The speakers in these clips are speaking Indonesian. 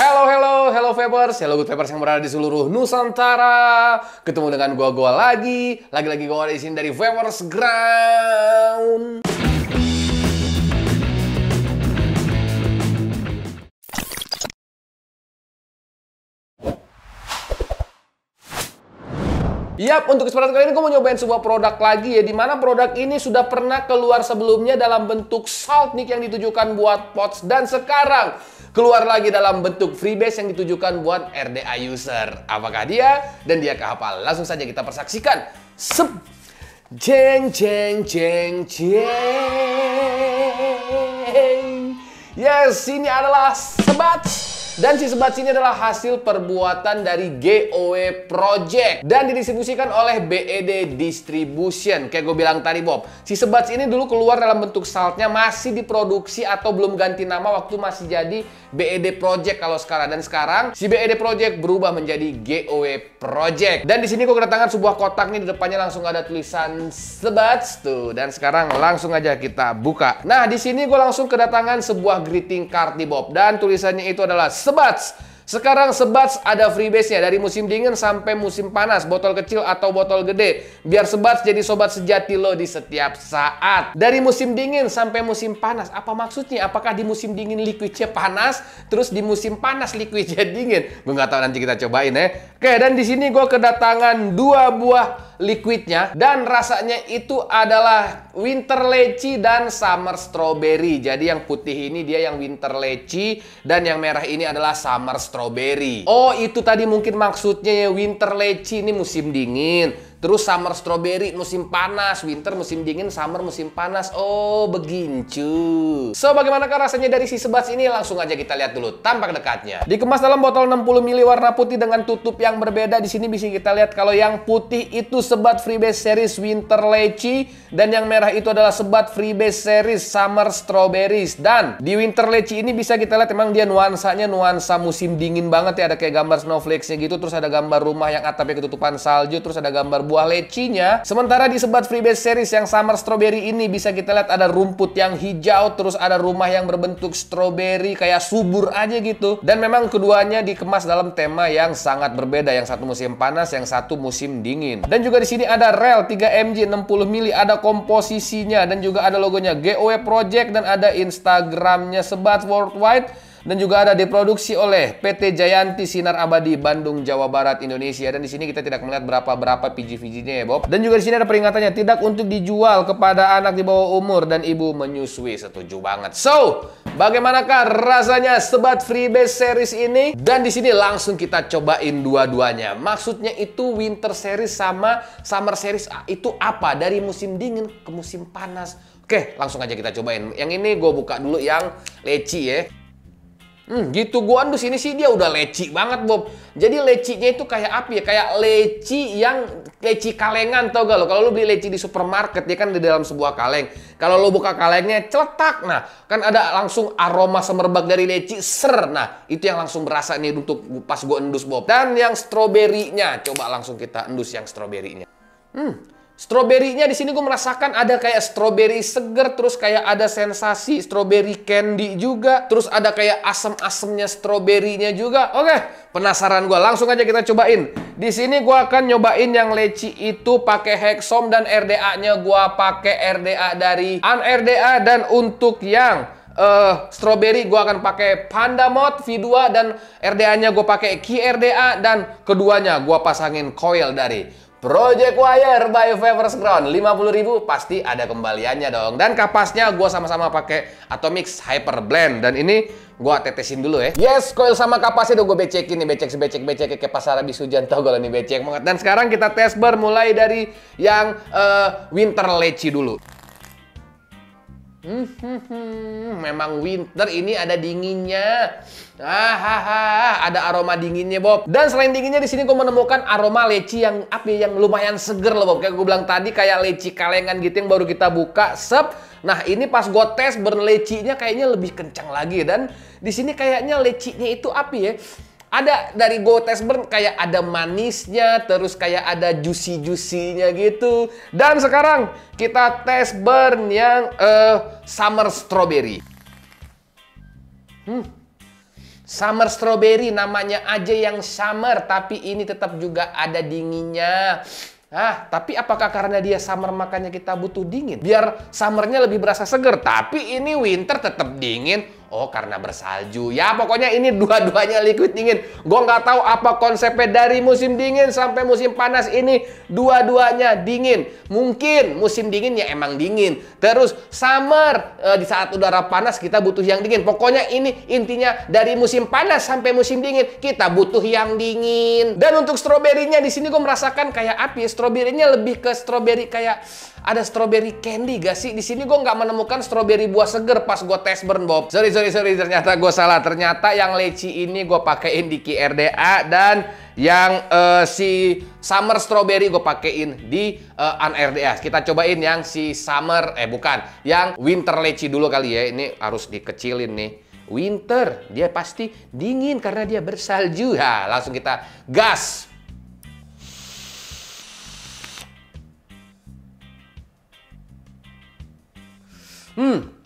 Hello, hello, hello Vapers, hello Good Vapers yang berada di seluruh Nusantara. Ketemu dengan gua-gua lagi, lagi-lagi gua ada di sini dari Vapers Ground. Yap, untuk kesempatan kali ini gue mau nyobain sebuah produk lagi ya, dimana produk ini sudah pernah keluar sebelumnya dalam bentuk salt nick yang ditujukan buat pots dan sekarang keluar lagi dalam bentuk freebase yang ditujukan buat RDA user. Apakah dia dan dia apa? Langsung saja kita persaksikan. Sep. Jeng jeng jeng jeng. Yes, ini adalah sebat. Dan si sebat ini adalah hasil perbuatan dari GOE Project dan didistribusikan oleh BED Distribution. Kayak gue bilang tadi Bob, si sebat ini dulu keluar dalam bentuk saltnya masih diproduksi atau belum ganti nama waktu masih jadi BED Project kalau sekarang dan sekarang si BED Project berubah menjadi GOE Project. Dan di sini gue kedatangan sebuah kotak nih di depannya langsung ada tulisan Sebats tuh dan sekarang langsung aja kita buka. Nah, di sini gue langsung kedatangan sebuah greeting card di Bob dan tulisannya itu adalah Sebats sekarang sebats ada freebase-nya dari musim dingin sampai musim panas, botol kecil atau botol gede. Biar sebats jadi sobat sejati lo di setiap saat. Dari musim dingin sampai musim panas, apa maksudnya? Apakah di musim dingin liquidnya panas, terus di musim panas liquidnya dingin? Gue nggak tahu nanti kita cobain ya. Oke, dan di sini gue kedatangan dua buah liquidnya dan rasanya itu adalah winter leci dan summer strawberry. Jadi yang putih ini dia yang winter leci dan yang merah ini adalah summer strawberry. Oh, itu tadi mungkin maksudnya ya winter leci ini musim dingin. Terus summer strawberry musim panas, winter musim dingin, summer musim panas. Oh, begincu. So, bagaimanakah rasanya dari si sebat ini? Langsung aja kita lihat dulu tampak dekatnya. Dikemas dalam botol 60 ml warna putih dengan tutup yang berbeda. Di sini bisa kita lihat kalau yang putih itu sebat Freebase Series Winter Leci dan yang merah itu adalah sebat Freebase Series Summer Strawberries. Dan di Winter Leci ini bisa kita lihat memang dia nuansanya nuansa musim dingin banget ya. Ada kayak gambar snowflakes-nya gitu, terus ada gambar rumah yang atapnya ketutupan salju, terus ada gambar buah lecinya. Sementara di sebat Freebase series yang Summer Strawberry ini bisa kita lihat ada rumput yang hijau, terus ada rumah yang berbentuk strawberry kayak subur aja gitu. Dan memang keduanya dikemas dalam tema yang sangat berbeda, yang satu musim panas, yang satu musim dingin. Dan juga di sini ada rel 3 mg 60 mili, ada komposisinya dan juga ada logonya GOE Project dan ada Instagramnya Sebat Worldwide dan juga ada diproduksi oleh PT Jayanti Sinar Abadi Bandung Jawa Barat Indonesia dan di sini kita tidak melihat berapa berapa pg nya ya Bob. Dan juga di sini ada peringatannya tidak untuk dijual kepada anak di bawah umur dan ibu menyusui. Setuju banget. So, bagaimanakah rasanya sebat freebase series ini? Dan di sini langsung kita cobain dua-duanya. Maksudnya itu winter series sama summer series ah, itu apa? Dari musim dingin ke musim panas. Oke, langsung aja kita cobain. Yang ini gue buka dulu yang leci ya. Hmm, gitu gua andus ini sih dia udah leci banget Bob. Jadi lecinya itu kayak api ya, kayak leci yang leci kalengan tau gak lo? Kalau lo beli leci di supermarket dia kan di dalam sebuah kaleng. Kalau lo buka kalengnya cetak nah kan ada langsung aroma semerbak dari leci ser. Nah itu yang langsung berasa nih untuk pas gua endus Bob. Dan yang stroberinya, coba langsung kita endus yang stroberinya. Hmm, Stroberinya di sini gue merasakan ada kayak stroberi seger, terus kayak ada sensasi stroberi candy juga, terus ada kayak asem-asemnya stroberinya juga. Oke, penasaran gue langsung aja kita cobain. Di sini gue akan nyobain yang leci itu pakai hexom dan RDA-nya gue pakai RDA dari an RDA dan untuk yang uh, eh, strawberry gue akan pakai Panda Mod V2 dan RDA-nya gue pakai Ki RDA dan keduanya gue pasangin coil dari Project Wire by Favors Ground ribu pasti ada kembaliannya dong. Dan kapasnya gue sama-sama pakai Atomix Hyper Blend dan ini gue tetesin dulu ya. Yes, coil sama kapasnya udah gue becekin nih, becek sebecek becek kayak pasar habis hujan tau gue nih becek banget. Dan sekarang kita tes bermulai dari yang uh, Winter Leci dulu. Hmm, memang winter ini ada dinginnya. Ah, ada aroma dinginnya Bob. Dan selain dinginnya di sini gue menemukan aroma leci yang api ya, yang lumayan seger loh Bob. Kayak gue bilang tadi kayak leci kalengan gitu yang baru kita buka. Sep. Nah ini pas gue tes burn lecinya kayaknya lebih kencang lagi dan di sini kayaknya lecinya itu api ya ada dari Go Test Burn kayak ada manisnya, terus kayak ada juicy jusinya gitu. Dan sekarang kita test burn yang uh, Summer Strawberry. Hmm. Summer Strawberry namanya aja yang summer, tapi ini tetap juga ada dinginnya. Ah, tapi apakah karena dia summer makanya kita butuh dingin? Biar summernya lebih berasa seger, tapi ini winter tetap dingin Oh karena bersalju. Ya pokoknya ini dua-duanya liquid dingin. Gue nggak tahu apa konsepnya dari musim dingin sampai musim panas ini dua-duanya dingin. Mungkin musim dingin ya emang dingin. Terus summer e, di saat udara panas kita butuh yang dingin. Pokoknya ini intinya dari musim panas sampai musim dingin kita butuh yang dingin. Dan untuk stroberinya di sini gue merasakan kayak api. Stroberinya lebih ke stroberi kayak ada stroberi candy gak sih? Di sini gue nggak menemukan stroberi buah seger pas gue tes burn Bob. Sorry, sorry sorry sorry ternyata gue salah ternyata yang leci ini gue pakein di KRDA dan yang uh, si summer strawberry gue pakein di uh, eh, unRDA kita cobain yang si summer eh bukan yang winter leci dulu kali ya ini harus dikecilin nih winter dia pasti dingin karena dia bersalju ya langsung kita gas hmm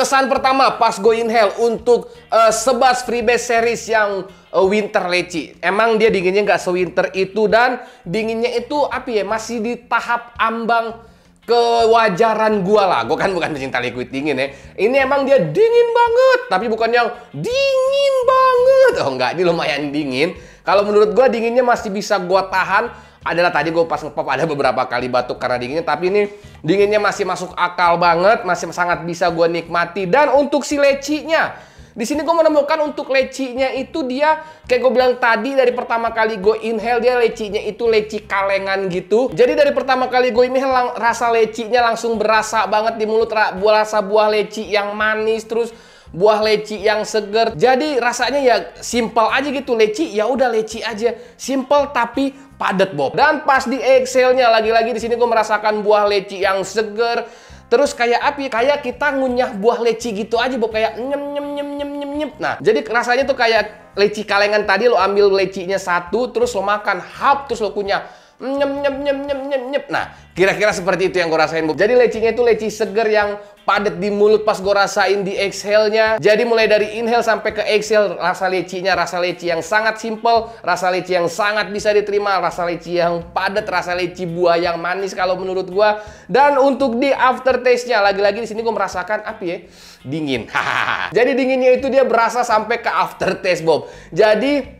Kesan pertama pas Go In Hell untuk uh, eh, Sebas Freebase Series yang uh, winter leci. Emang dia dinginnya nggak sewinter itu dan dinginnya itu apa ya masih di tahap ambang kewajaran gua lah. Gua kan bukan pecinta liquid dingin ya. Ini emang dia dingin banget, tapi bukan yang dingin banget. Oh enggak, ini lumayan dingin. Kalau menurut gua dinginnya masih bisa gua tahan adalah tadi gue pas ngepop ada beberapa kali batuk karena dinginnya tapi ini dinginnya masih masuk akal banget masih sangat bisa gue nikmati dan untuk si lecinya di sini gue menemukan untuk lecinya itu dia kayak gue bilang tadi dari pertama kali gue inhale dia lecinya itu leci kalengan gitu. Jadi dari pertama kali gue inhale lang, rasa lecinya langsung berasa banget di mulut buah rasa buah leci yang manis terus buah leci yang seger. Jadi rasanya ya simple aja gitu leci, ya udah leci aja. Simple tapi padat Bob. Dan pas di Excelnya lagi-lagi di sini gue merasakan buah leci yang seger. Terus kayak api, kayak kita ngunyah buah leci gitu aja Bob. Kayak nyem nyem nyem nyem nyem nyem. Nah, jadi rasanya tuh kayak leci kalengan tadi lo ambil lecinya satu, terus lo makan, hap, terus lo kunyah nyem nyem nyem nyem nyem nyem Nah, kira-kira seperti itu yang gue rasain, Bob. Jadi lecinya itu leci seger yang padat di mulut pas gue rasain di exhale-nya. Jadi mulai dari inhale sampai ke exhale, rasa lecinya, rasa leci yang sangat simple, rasa leci yang sangat bisa diterima, rasa leci yang padat, rasa leci buah yang manis kalau menurut gue. Dan untuk di aftertaste-nya, lagi-lagi di sini gue merasakan apa ya? Dingin. Jadi dinginnya itu dia berasa sampai ke aftertaste, Bob. Jadi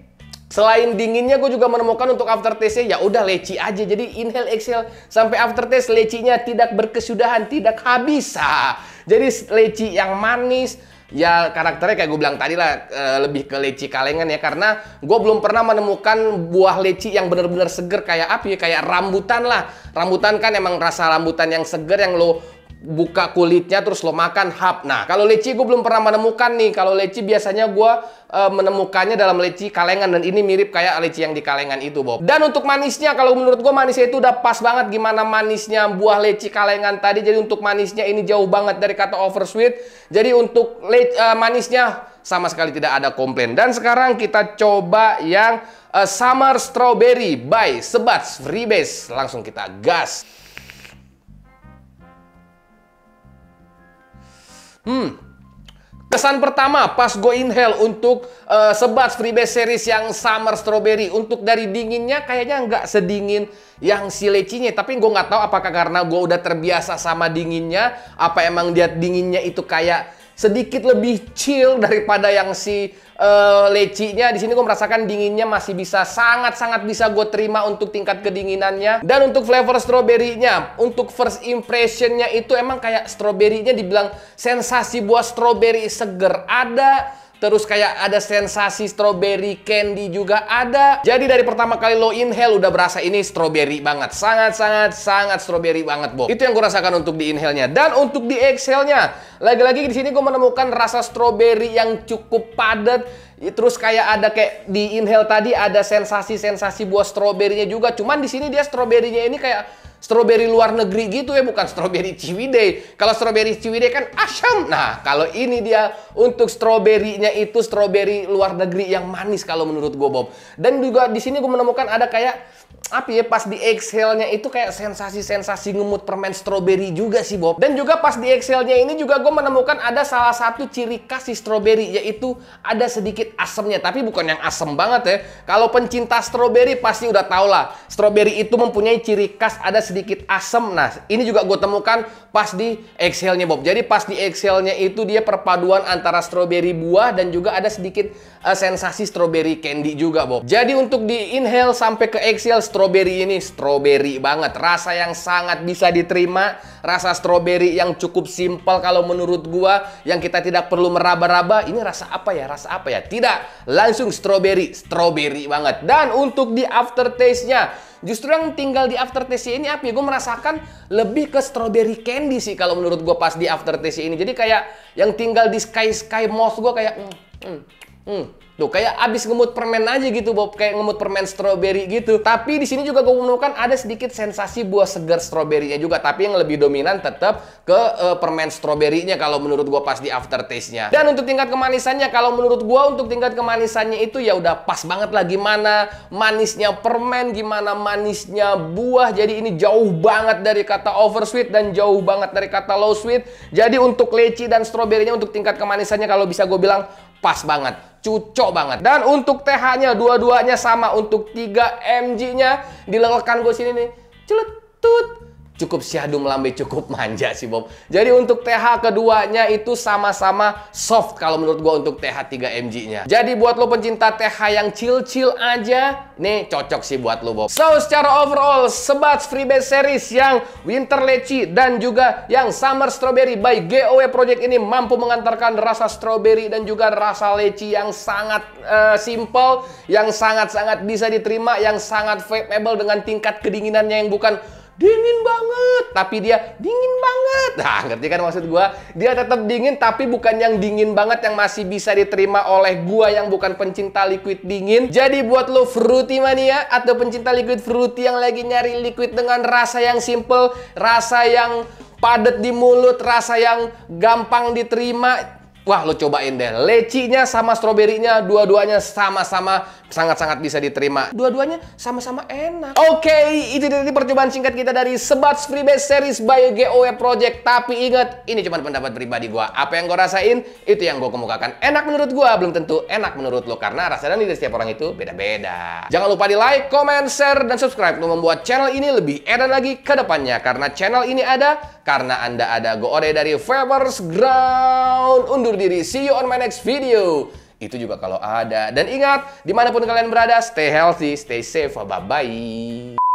Selain dinginnya, gue juga menemukan untuk aftertaste-nya ya udah leci aja. Jadi inhale exhale sampai aftertaste lecinya tidak berkesudahan, tidak habis. Ah. Jadi leci yang manis, ya karakternya kayak gue bilang tadi lah eh, lebih ke leci kalengan ya karena gue belum pernah menemukan buah leci yang benar-benar seger kayak api ya, kayak rambutan lah rambutan kan emang rasa rambutan yang seger yang lo buka kulitnya terus lo makan hap. Nah, kalau leci gue belum pernah menemukan nih. Kalau leci biasanya gue e, eh, menemukannya dalam leci kalengan dan ini mirip kayak leci yang di kalengan itu, Bob. Dan untuk manisnya kalau menurut gue manisnya itu udah pas banget gimana manisnya buah leci kalengan tadi. Jadi untuk manisnya ini jauh banget dari kata oversweet. Jadi untuk le, e, manisnya sama sekali tidak ada komplain. Dan sekarang kita coba yang e, Summer Strawberry by Sebats Freebase. Langsung kita gas. Hmm, Kesan pertama pas gue inhale untuk uh, sebat freebase series yang Summer Strawberry untuk dari dinginnya kayaknya nggak sedingin yang si lecinya tapi gue nggak tahu apakah karena gue udah terbiasa sama dinginnya apa emang dia dinginnya itu kayak sedikit lebih chill daripada yang si uh, lecinya. Di sini gue merasakan dinginnya masih bisa sangat-sangat bisa gue terima untuk tingkat kedinginannya. Dan untuk flavor stroberinya, untuk first impressionnya itu emang kayak stroberinya dibilang sensasi buah stroberi seger ada Terus kayak ada sensasi strawberry candy juga ada. Jadi dari pertama kali lo inhale udah berasa ini strawberry banget. Sangat-sangat sangat strawberry banget, Bob. Itu yang gue rasakan untuk di inhale-nya dan untuk di exhale-nya. Lagi-lagi di sini gue menemukan rasa strawberry yang cukup padat. Terus kayak ada kayak di inhale tadi ada sensasi-sensasi buah stroberinya juga. Cuman di sini dia stroberinya ini kayak stroberi luar negeri gitu ya, bukan stroberi Ciwidey. Kalau stroberi Ciwidey kan asam. Nah, kalau ini dia untuk stroberinya itu stroberi luar negeri yang manis kalau menurut gue Bob. Dan juga di sini gue menemukan ada kayak tapi ya pas di exhale-nya itu kayak sensasi-sensasi ngemut permen strawberry juga sih Bob. Dan juga pas di exhale-nya ini juga gue menemukan ada salah satu ciri khas si strawberry yaitu ada sedikit asemnya tapi bukan yang asem banget ya. Kalau pencinta strawberry pasti udah tau lah strawberry itu mempunyai ciri khas ada sedikit asem. Nah ini juga gue temukan pas di exhale-nya Bob. Jadi pas di exhale-nya itu dia perpaduan antara strawberry buah dan juga ada sedikit uh, sensasi strawberry candy juga Bob. Jadi untuk di inhale sampai ke exhale stroberi ini stroberi banget. Rasa yang sangat bisa diterima, rasa stroberi yang cukup simpel kalau menurut gua yang kita tidak perlu meraba-raba. Ini rasa apa ya? Rasa apa ya? Tidak, langsung stroberi, stroberi banget. Dan untuk di aftertaste-nya Justru yang tinggal di aftertaste ini apa ya? Gue merasakan lebih ke strawberry candy sih kalau menurut gue pas di aftertaste ini. Jadi kayak yang tinggal di sky sky moss gue kayak hmm, hmm, hmm, Tuh kayak abis ngemut permen aja gitu Bob, kayak ngemut permen strawberry gitu. Tapi di sini juga gue menemukan ada sedikit sensasi buah segar stroberinya juga, tapi yang lebih dominan tetap ke uh, permen stroberinya kalau menurut gue pas di aftertaste-nya. Dan untuk tingkat kemanisannya kalau menurut gue untuk tingkat kemanisannya itu ya udah pas banget lah gimana manisnya permen, gimana manisnya buah. Jadi ini jauh banget dari kata oversweet dan jauh banget dari kata low sweet. Jadi untuk leci dan stroberinya untuk tingkat kemanisannya kalau bisa gue bilang pas banget cucok banget. Dan untuk TH-nya dua-duanya sama untuk 3 MG-nya dilengkapkan gue sini nih. Celetut cukup syahdu melambai cukup manja sih Bob. Jadi untuk TH keduanya itu sama-sama soft kalau menurut gua untuk TH 3 MG-nya. Jadi buat lo pencinta TH yang chill-chill aja, nih cocok sih buat lo Bob. So secara overall sebat freebase series yang Winter Leci dan juga yang Summer Strawberry by Goe Project ini mampu mengantarkan rasa strawberry dan juga rasa leci yang sangat uh, simple, yang sangat-sangat bisa diterima, yang sangat vapeable dengan tingkat kedinginannya yang bukan dingin banget, tapi dia dingin banget. Nah, ngerti kan maksud gua? Dia tetap dingin tapi bukan yang dingin banget yang masih bisa diterima oleh gua yang bukan pencinta liquid dingin. Jadi buat lo fruity mania atau pencinta liquid fruity yang lagi nyari liquid dengan rasa yang simple, rasa yang padat di mulut, rasa yang gampang diterima, Wah, lo cobain deh. Lecinya sama stroberinya, dua-duanya sama-sama sangat-sangat bisa diterima. Dua-duanya sama-sama enak. Oke, okay, itu tadi percobaan singkat kita dari Sebats Freebase Series by GOW e Project. Tapi ingat, ini cuma pendapat pribadi gua. Apa yang gua rasain, itu yang gua kemukakan. Enak menurut gua, belum tentu enak menurut lo. Karena rasanya dari setiap orang itu beda-beda. Jangan lupa di like, comment, share, dan subscribe untuk membuat channel ini lebih edan lagi ke depannya. Karena channel ini ada, karena Anda ada. Gue Ode dari Favors Ground. Undur diri. See you on my next video. Itu juga kalau ada. Dan ingat, dimanapun kalian berada, stay healthy, stay safe. Bye-bye.